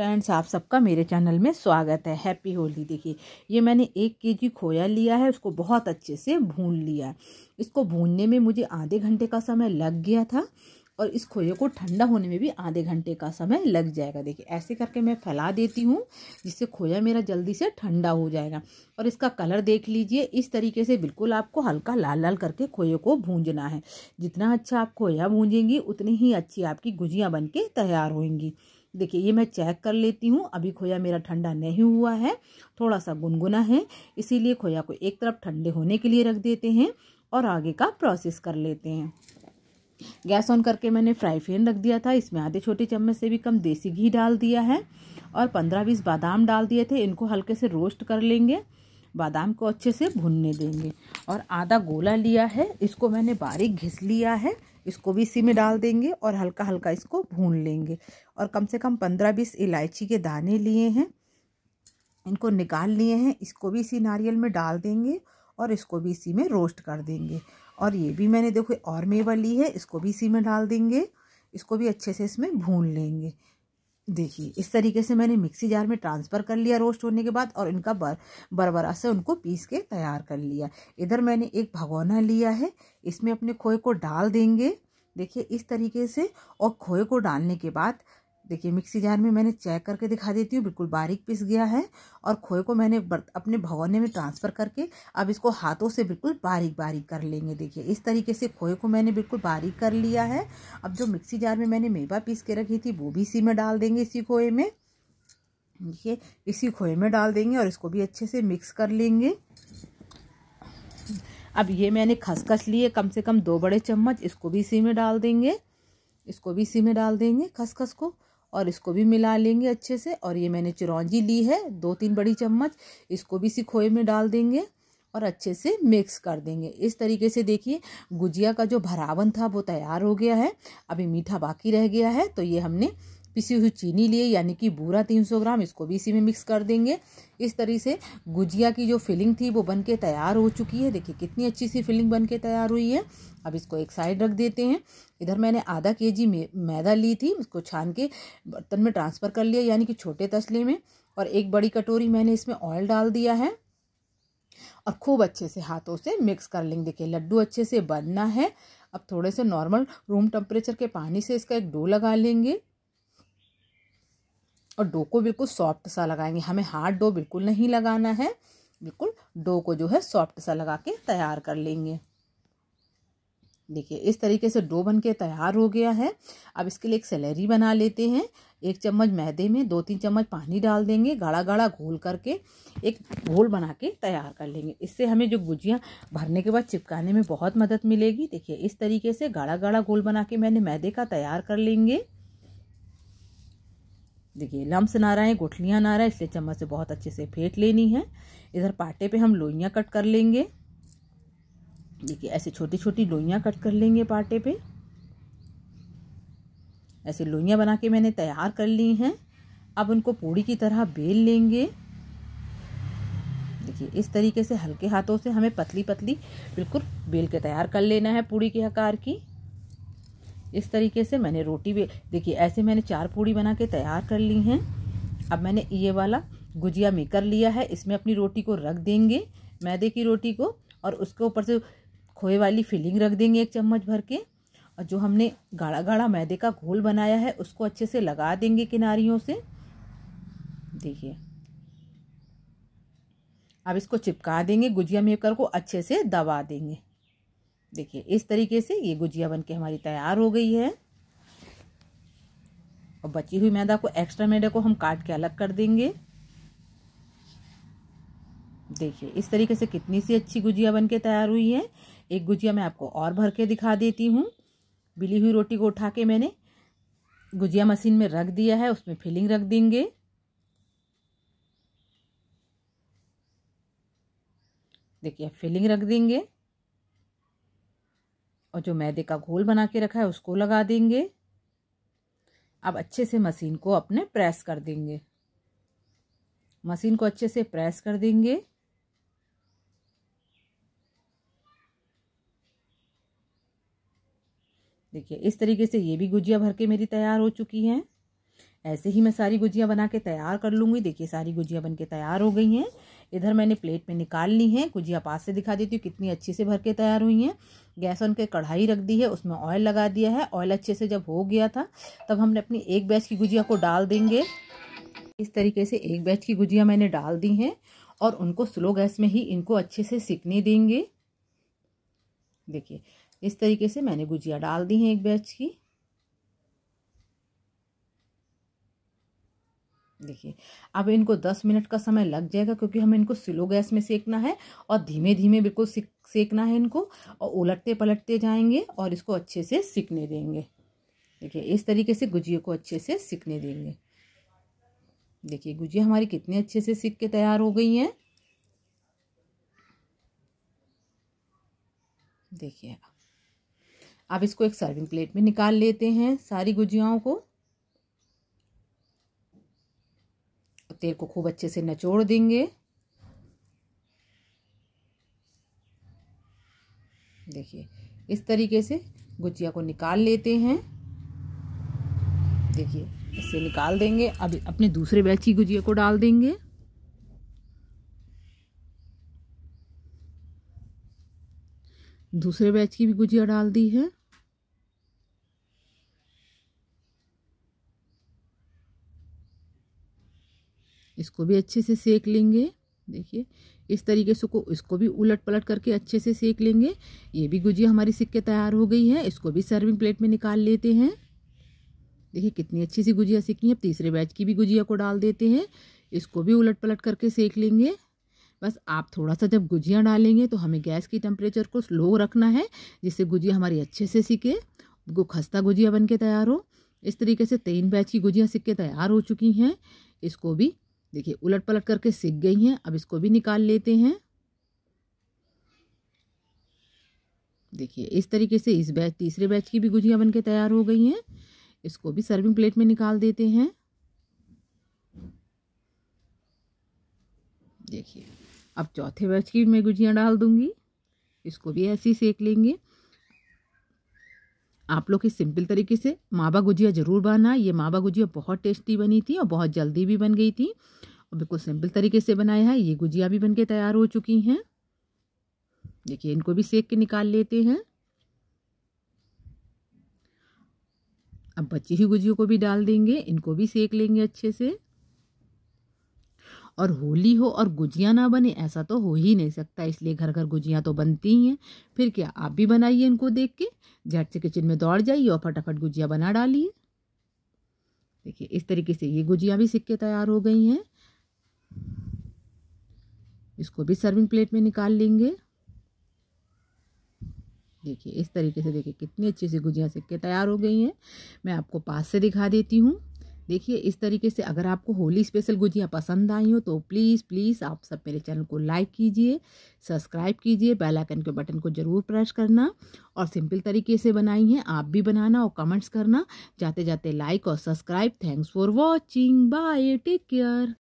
friends आप सबका मेरे चैनल में स्वागत है हैप्पी होली देखिए ये मैंने एक के जी खोया लिया है उसको बहुत अच्छे से भून लिया इसको भूनने में मुझे आधे घंटे का समय लग गया था और इस खोए को ठंडा होने में भी आधे घंटे का समय लग जाएगा देखिए ऐसे करके मैं फैला देती हूँ जिससे खोया मेरा जल्दी से ठंडा हो जाएगा और इसका कलर देख लीजिए इस तरीके से बिल्कुल आपको हल्का लाल लाल करके खोए को भूंजना है जितना अच्छा आप खोया भूंजेंगी उतनी ही अच्छी आपकी गुजियाँ बन के तैयार होंगी देखिए ये मैं चेक कर लेती हूँ अभी खोया मेरा ठंडा नहीं हुआ है थोड़ा सा गुनगुना है इसीलिए खोया को एक तरफ ठंडे होने के लिए रख देते हैं और आगे का प्रोसेस कर लेते हैं गैस ऑन करके मैंने फ्राई फैन रख दिया था इसमें आधे छोटे चम्मच से भी कम देसी घी डाल दिया है और पंद्रह बीस बादाम डाल दिए थे इनको हल्के से रोस्ट कर लेंगे बादाम को अच्छे से भुनने देंगे और आधा गोला लिया है इसको मैंने बारीक घिस लिया है इसको भी इसी में डाल देंगे और हल्का हल्का इसको भून लेंगे और कम से कम पंद्रह बीस इलायची के दाने लिए हैं इनको निकाल लिए हैं इसको भी इसी नारियल में डाल देंगे और इसको भी इसी में रोस्ट कर देंगे और ये भी मैंने देखो और मेवा ली है इसको भी इसी में डाल देंगे इसको भी अच्छे से इसमें भून लेंगे देखिए इस तरीके से मैंने मिक्सी जार में ट्रांसफ़र कर लिया रोस्ट होने के बाद और इनका बर बरबरा से उनको पीस के तैयार कर लिया इधर मैंने एक भगोना लिया है इसमें अपने खोए को डाल देंगे देखिए इस तरीके से और खोए को डालने के बाद देखिए मिक्सी जार में मैंने चेक करके दिखा देती हूँ बिल्कुल बारीक पिस गया है और खोए को मैंने अपने भगवने में ट्रांसफ़र करके अब इसको हाथों से बिल्कुल बारीक बारीक कर लेंगे देखिए इस तरीके से खोए को मैंने बिल्कुल बारीक कर लिया है अब जो मिक्सी जार में मैंने मेवा पीस के रखी थी वो भी इसी में डाल देंगे इसी खोए में देखिए इसी खोए में डाल देंगे और इसको भी अच्छे से मिक्स कर लेंगे अब ये मैंने खसखस लिए कम से कम दो बड़े चम्मच इसको भी इसी में डाल देंगे इसको भी इसी में डाल देंगे खसखस को और इसको भी मिला लेंगे अच्छे से और ये मैंने चिरौंजी ली है दो तीन बड़ी चम्मच इसको भी इसी खोए में डाल देंगे और अच्छे से मिक्स कर देंगे इस तरीके से देखिए गुजिया का जो भरावन था वो तैयार हो गया है अभी मीठा बाकी रह गया है तो ये हमने पिसी हुई चीनी लिए यानी कि बूरा 300 ग्राम इसको भी इसी में मिक्स कर देंगे इस तरह से गुजिया की जो फिलिंग थी वो बन के तैयार हो चुकी है देखिए कितनी अच्छी सी फिलिंग बन के तैयार हुई है अब इसको एक साइड रख देते हैं इधर मैंने आधा के जी मैदा ली थी उसको छान के बर्तन में ट्रांसफ़र कर लिया यानी कि छोटे तसले में और एक बड़ी कटोरी मैंने इसमें ऑयल डाल दिया है और खूब अच्छे से हाथों से मिक्स कर लेंगे देखिए लड्डू अच्छे से बनना है अब थोड़े से नॉर्मल रूम टेम्परेचर के पानी से इसका एक डो लगा लेंगे और डो को बिल्कुल सॉफ्ट सा लगाएंगे हमें हार्ड डो बिल्कुल नहीं लगाना है बिल्कुल डो को जो है सॉफ्ट सा लगा के तैयार कर लेंगे देखिए इस तरीके से डो बन के तैयार हो गया है अब इसके लिए एक सैलरी बना लेते हैं एक चम्मच मैदे में दो तीन चम्मच पानी डाल देंगे गाढ़ा गाढ़ा घोल करके एक घोल बना के तैयार कर लेंगे इससे हमें जो गुजियाँ भरने के बाद चिपकाने में बहुत मदद मिलेगी देखिए इस तरीके से गाढ़ा गाढ़ा घोल बना के मैंने मैदे का तैयार कर लेंगे देखिए लम्ब ना रहे गुठलियाँ ना रहे इसलिए चम्मच से बहुत अच्छे से फेंट लेनी है इधर पाटे पे हम लोइयाँ कट कर लेंगे देखिए ऐसे छोटी छोटी लोइयाँ कट कर लेंगे पाटे पे ऐसे लोइयाँ बना के मैंने तैयार कर ली हैं अब उनको पूड़ी की तरह बेल लेंगे देखिए इस तरीके से हल्के हाथों से हमें पतली पतली बिल्कुल बेल के तैयार कर लेना है पूड़ी के आकार की इस तरीके से मैंने रोटी भी देखिए ऐसे मैंने चार पूड़ी बना के तैयार कर ली हैं अब मैंने ये वाला गुजिया मेकर लिया है इसमें अपनी रोटी को रख देंगे मैदे की रोटी को और उसके ऊपर से खोए वाली फिलिंग रख देंगे एक चम्मच भर के और जो हमने गाढ़ा गाढ़ा मैदे का घोल बनाया है उसको अच्छे से लगा देंगे किनारियों से देखिए अब इसको चिपका देंगे गुजिया मेकर को अच्छे से दबा देंगे देखिए इस तरीके से ये गुजिया बनके हमारी तैयार हो गई है और बची हुई मैदा को एक्स्ट्रा मैदा को हम काट के अलग कर देंगे देखिए इस तरीके से कितनी सी अच्छी गुजिया बनके तैयार हुई है एक गुजिया मैं आपको और भर के दिखा देती हूँ बिली हुई रोटी को उठा के मैंने गुजिया मशीन में रख दिया है उसमें फिलिंग रख देंगे देखिए फिलिंग रख देंगे और जो मैदे का घोल बना के रखा है उसको लगा देंगे अब अच्छे से मशीन को अपने प्रेस कर देंगे मशीन को अच्छे से प्रेस कर देंगे देखिए इस तरीके से ये भी गुजिया भर के मेरी तैयार हो चुकी हैं ऐसे ही मैं सारी गुजिया बना के तैयार कर लूँगी देखिए सारी गुजिया बन के तैयार हो गई हैं इधर मैंने प्लेट में निकाल ली हैं गुजिया पास से दिखा देती हूँ कितनी अच्छी से भर के तैयार हुई हैं गैस ऑन के कढ़ाई रख दी है उसमें ऑयल लगा दिया है ऑयल अच्छे से जब हो गया था तब हमने अपनी एक बैच की गुजिया को डाल देंगे इस तरीके से एक बैच की गुजिया मैंने डाल दी हैं और उनको स्लो गैस में ही इनको अच्छे से सिकने देंगे देखिए इस तरीके से मैंने गुजिया डाल दी हैं एक बैच की देखिए अब इनको दस मिनट का समय लग जाएगा क्योंकि हमें इनको स्लो गैस में सेकना है और धीमे धीमे बिल्कुल सेकना है इनको और उलटते पलटते जाएंगे और इसको अच्छे से सीखने देंगे देखिए इस तरीके से गुजिया को अच्छे से सीखने देंगे देखिए गुजिया हमारी कितने अच्छे से सीख के तैयार हो गई हैं देखिए अब इसको एक सर्विंग प्लेट में निकाल लेते हैं सारी गुजियाओं को तेल को खूब अच्छे से नचोड़ देंगे देखिए इस तरीके से गुजिया को निकाल लेते हैं देखिए इससे निकाल देंगे अब अपने दूसरे बैच की गुजिया को डाल देंगे दूसरे बैच की भी गुजिया डाल दी है इसको भी अच्छे से सेक लेंगे देखिए इस तरीके से को इसको भी उलट पलट करके अच्छे से सेक लेंगे ये भी गुजिया हमारी सिक के तैयार हो गई है इसको भी सर्विंग प्लेट में निकाल लेते हैं देखिए कितनी अच्छी सी गुजिया सीखी है अब तीसरे बैच की भी गुजिया को डाल देते हैं इसको भी उलट पलट करके सेक लेंगे बस आप थोड़ा सा जब गुजिया डालेंगे तो हमें गैस की टेम्परेचर को स्लो रखना है जिससे गुजिया हमारी अच्छे से सीखे वो खस्ता गुजिया बन के तैयार हो इस तरीके से तीन बैच की गुजिया सिक्के तैयार हो चुकी हैं इसको भी देखिए उलट पलट करके सीख गई हैं अब इसको भी निकाल लेते हैं देखिए इस तरीके से इस बैच तीसरे बैच की भी गुजिया बन के तैयार हो गई हैं इसको भी सर्विंग प्लेट में निकाल देते हैं देखिए अब चौथे बैच की मैं गुजिया डाल दूंगी इसको भी ऐसे ही सेक लेंगे आप लोग इस सिंपल तरीके से मावा गुजिया ज़रूर बनाना ये मावा गुजिया बहुत टेस्टी बनी थी और बहुत जल्दी भी बन गई थी और बिल्कुल सिंपल तरीके से बनाया है ये गुजिया भी बन के तैयार हो चुकी हैं देखिए इनको भी सेक के निकाल लेते हैं अब बची ही गुजियों को भी डाल देंगे इनको भी सेक लेंगे अच्छे से और होली हो और गुजिया ना बने ऐसा तो हो ही नहीं सकता इसलिए घर घर गुजिया तो बनती ही हैं फिर क्या आप भी बनाइए इनको देख के झट से किचन में दौड़ जाइए और फटाफट गुजिया बना डालिए देखिए इस तरीके से ये गुजिया भी सिक्के तैयार हो गई हैं इसको भी सर्विंग प्लेट में निकाल लेंगे देखिए इस तरीके से देखिए कितनी अच्छी सी गुजिया सिक्के तैयार हो गई हैं मैं आपको पास से दिखा देती हूँ देखिए इस तरीके से अगर आपको होली स्पेशल गुजिया पसंद आई हो तो प्लीज़ प्लीज़ आप सब मेरे चैनल को लाइक कीजिए सब्सक्राइब कीजिए बेल आइकन के बटन को ज़रूर प्रेस करना और सिंपल तरीके से बनाई हैं आप भी बनाना और कमेंट्स करना जाते जाते लाइक और subscribe thanks for watching bye take care